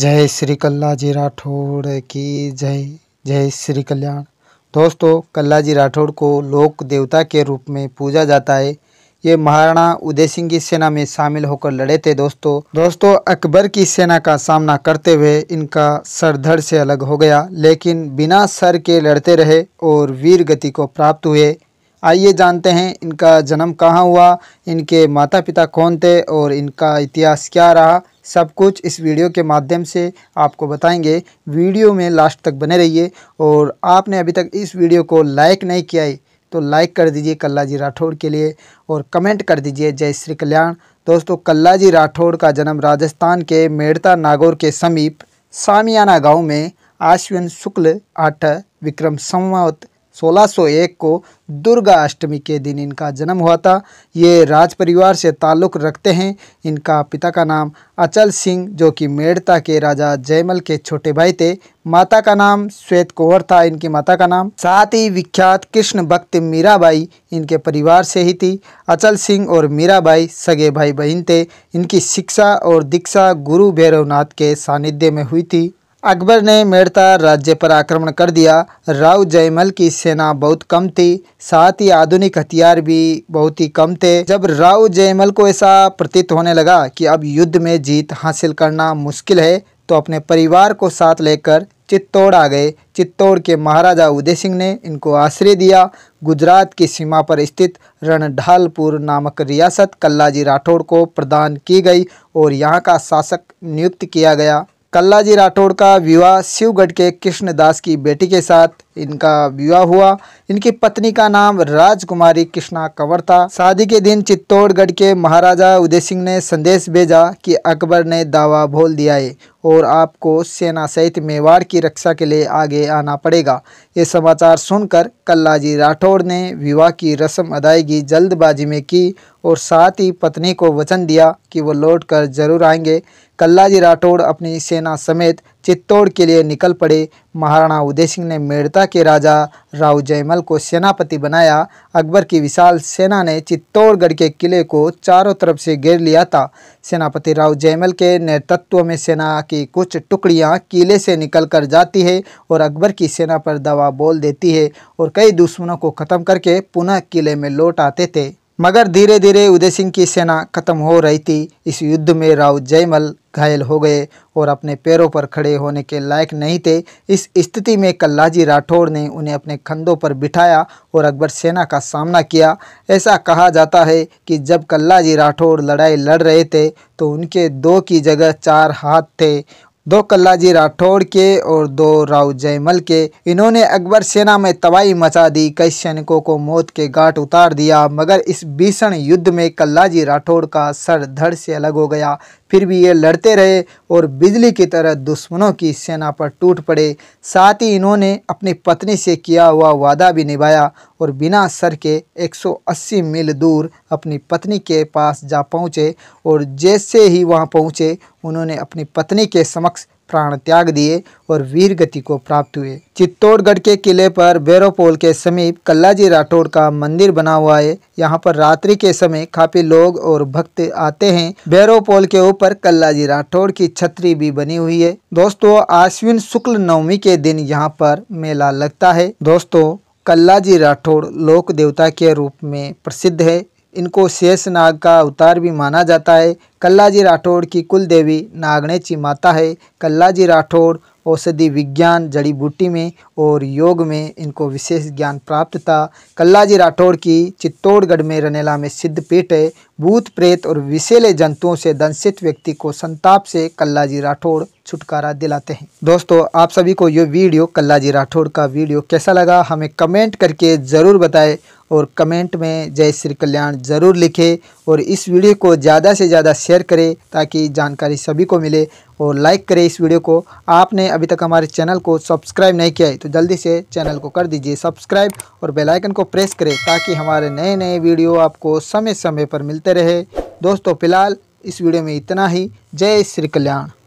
जय श्री कल्ला जी राठौड़ की जय जय श्री कल्याण दोस्तों कल्ला जी राठौड़ को लोक देवता के रूप में पूजा जाता है ये महाराणा उदय सिंह की सेना में शामिल होकर लड़े थे दोस्तों दोस्तों अकबर की सेना का सामना करते हुए इनका सर धड़ से अलग हो गया लेकिन बिना सर के लड़ते रहे और वीर गति को प्राप्त हुए आइए जानते हैं इनका जन्म कहाँ हुआ इनके माता पिता कौन थे और इनका इतिहास क्या रहा सब कुछ इस वीडियो के माध्यम से आपको बताएंगे वीडियो में लास्ट तक बने रहिए और आपने अभी तक इस वीडियो को लाइक नहीं किया है तो लाइक कर दीजिए कल्ला जी राठौड़ के लिए और कमेंट कर दीजिए जय श्री कल्याण दोस्तों कल्ला जी राठौड़ का जन्म राजस्थान के मेड़ता नागौर के समीप सामियाना गांव में आश्विन शुक्ल आठ विक्रम संवत 1601 को दुर्गा अष्टमी के दिन इनका जन्म हुआ था ये राज परिवार से ताल्लुक़ रखते हैं इनका पिता का नाम अचल सिंह जो कि मेड़ता के राजा जयमल के छोटे भाई थे माता का नाम श्वेत कुंवर था इनकी माता का नाम साथ ही विख्यात कृष्ण भक्त मीराबाई इनके परिवार से ही थी अचल सिंह और मीराबाई सगे भाई बहन थे इनकी शिक्षा और दीक्षा गुरु भैरवनाथ के सानिध्य में हुई थी अकबर ने मेड़ता राज्य पर आक्रमण कर दिया राव जयमल की सेना बहुत कम थी साथ ही आधुनिक हथियार भी बहुत ही कम थे जब राव जयमल को ऐसा प्रतीत होने लगा कि अब युद्ध में जीत हासिल करना मुश्किल है तो अपने परिवार को साथ लेकर चित्तौड़ आ गए चित्तौड़ के महाराजा उदय सिंह ने इनको आश्रय दिया गुजरात की सीमा पर स्थित रणढालपुर नामक रियासत कल्लाजी राठौड़ को प्रदान की गई और यहाँ का शासक नियुक्त किया गया कल्लाजी राठौड़ का विवाह शिवगढ़ के कृष्णदास की बेटी के साथ इनका विवाह हुआ इनकी पत्नी का नाम राजकुमारी कृष्णा कंवर था शादी के दिन चित्तौड़गढ़ के महाराजा उदय सिंह ने संदेश भेजा कि अकबर ने दावा भोल दिया है और आपको सेना सहित मेवाड़ की रक्षा के लिए आगे आना पड़ेगा ये समाचार सुनकर कल्लाजी राठौड़ ने विवाह की रस्म अदायगी जल्दबाजी में की और साथ ही पत्नी को वचन दिया कि वो लौट कर जरूर आएंगे कल्लाजी राठौड़ अपनी सेना समेत चित्तौड़ के लिए निकल पड़े महाराणा उदय सिंह ने मेड़ता के राजा राव जयमल को सेनापति बनाया अकबर की विशाल सेना ने चित्तौड़गढ़ के किले को चारों तरफ से घेर लिया था सेनापति राव जयमल के नेतृत्व में सेना की कुछ टुकड़ियां किले से निकल कर जाती है और अकबर की सेना पर दवा बोल देती है और कई दुश्मनों को ख़त्म करके पुनः किले में लौट आते थे मगर धीरे धीरे उदय सिंह की सेना खत्म हो रही थी इस युद्ध में राव जयमल घायल हो गए और अपने पैरों पर खड़े होने के लायक नहीं थे इस स्थिति में कल्लाजी राठौड़ ने उन्हें अपने खंदों पर बिठाया और अकबर सेना का सामना किया ऐसा कहा जाता है कि जब कल्लाजी राठौड़ लड़ाई लड़ रहे थे तो उनके दो की जगह चार हाथ थे दो कल्लाजी राठौड़ के और दो राव जयमल के इन्होंने अकबर सेना में तबाही मचा दी कई सैनिकों को मौत के घाट उतार दिया मगर इस भीषण युद्ध में कल्लाजी राठौड़ का सर धड़ से अलग हो गया फिर भी ये लड़ते रहे और बिजली की तरह दुश्मनों की सेना पर टूट पड़े साथ ही इन्होंने अपनी पत्नी से किया हुआ वादा भी निभाया और बिना सर के 180 मील दूर अपनी पत्नी के पास जा पहुँचे और जैसे ही वहाँ पहुँचे उन्होंने अपनी पत्नी के समक्ष प्राण त्याग दिए और वीर गति को प्राप्त हुए चित्तौड़गढ़ के किले पर बैरोपोल के समीप कल्लाजी राठौड़ का मंदिर बना हुआ है यहाँ पर रात्रि के समय काफी लोग और भक्त आते हैं बैरोपोल के ऊपर कल्लाजी राठौड़ की छतरी भी बनी हुई है दोस्तों आश्विन शुक्ल नवमी के दिन यहाँ पर मेला लगता है दोस्तों कल्लाजी राठौड़ लोक देवता के रूप में प्रसिद्ध है इनको शेष नाग का अवतार भी माना जाता है कल्लाजी राठौड़ की कुल देवी नागणेची माता है कल्लाजी राठौड़ औषधि विज्ञान जड़ी बूटी में और योग में इनको विशेष ज्ञान प्राप्त था कल्लाजी राठौड़ की चित्तौड़गढ़ में रनेला में सिद्ध पीठ है भूत प्रेत और विशेले जंतुओं से दंशित व्यक्ति को संताप से कल्लाजी राठौड़ छुटकारा दिलाते हैं दोस्तों आप सभी को ये वीडियो कल्लाजी राठौड़ का वीडियो कैसा लगा हमें कमेंट करके ज़रूर बताएं और कमेंट में जय श्री कल्याण ज़रूर लिखें और इस वीडियो को ज़्यादा से ज़्यादा शेयर करें ताकि जानकारी सभी को मिले और लाइक करें इस वीडियो को आपने अभी तक हमारे चैनल को सब्सक्राइब नहीं किया है तो जल्दी से चैनल को कर दीजिए सब्सक्राइब और बेल आइकन को प्रेस करें ताकि हमारे नए नए वीडियो आपको समय समय पर मिलते रहे दोस्तों फिलहाल इस वीडियो में इतना ही जय श्री कल्याण